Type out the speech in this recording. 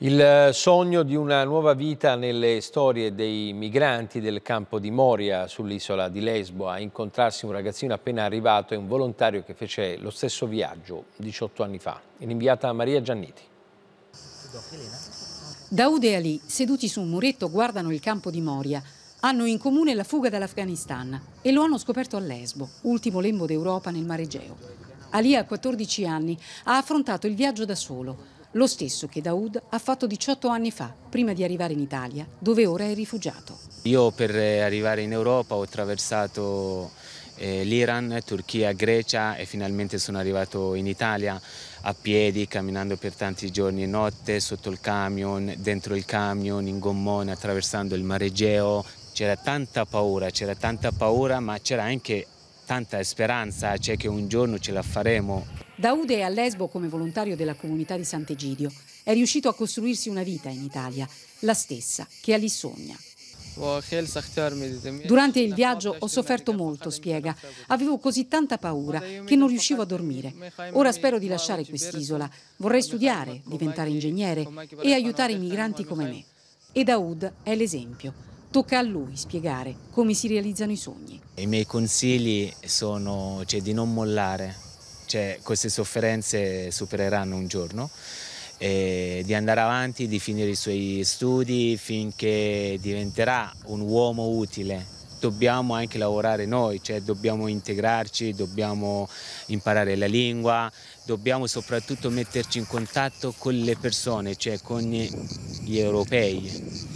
Il sogno di una nuova vita nelle storie dei migranti del campo di Moria sull'isola di Lesbo a incontrarsi un ragazzino appena arrivato e un volontario che fece lo stesso viaggio 18 anni fa. Inviata Maria Gianniti. Daoud e Ali, seduti su un muretto, guardano il campo di Moria. Hanno in comune la fuga dall'Afghanistan e lo hanno scoperto a Lesbo, ultimo lembo d'Europa nel mare Egeo. Ali ha 14 anni, ha affrontato il viaggio da solo lo stesso che Daoud ha fatto 18 anni fa, prima di arrivare in Italia, dove ora è rifugiato. Io per eh, arrivare in Europa ho attraversato eh, l'Iran, Turchia, Grecia e finalmente sono arrivato in Italia a piedi, camminando per tanti giorni e notte, sotto il camion, dentro il camion, in gommone, attraversando il mare Egeo. C'era tanta paura, c'era tanta paura, ma c'era anche tanta speranza, cioè che un giorno ce la faremo. Daude è a Lesbo come volontario della comunità di Sant'Egidio. È riuscito a costruirsi una vita in Italia, la stessa che Ali sogna. Durante il viaggio ho sofferto molto, spiega. Avevo così tanta paura che non riuscivo a dormire. Ora spero di lasciare quest'isola. Vorrei studiare, diventare ingegnere e aiutare i migranti come me. E Daoud è l'esempio. Tocca a lui spiegare come si realizzano i sogni. I miei consigli sono cioè, di non mollare, cioè, queste sofferenze supereranno un giorno, eh, di andare avanti, di finire i suoi studi finché diventerà un uomo utile. Dobbiamo anche lavorare noi, cioè dobbiamo integrarci, dobbiamo imparare la lingua, dobbiamo soprattutto metterci in contatto con le persone, cioè con gli europei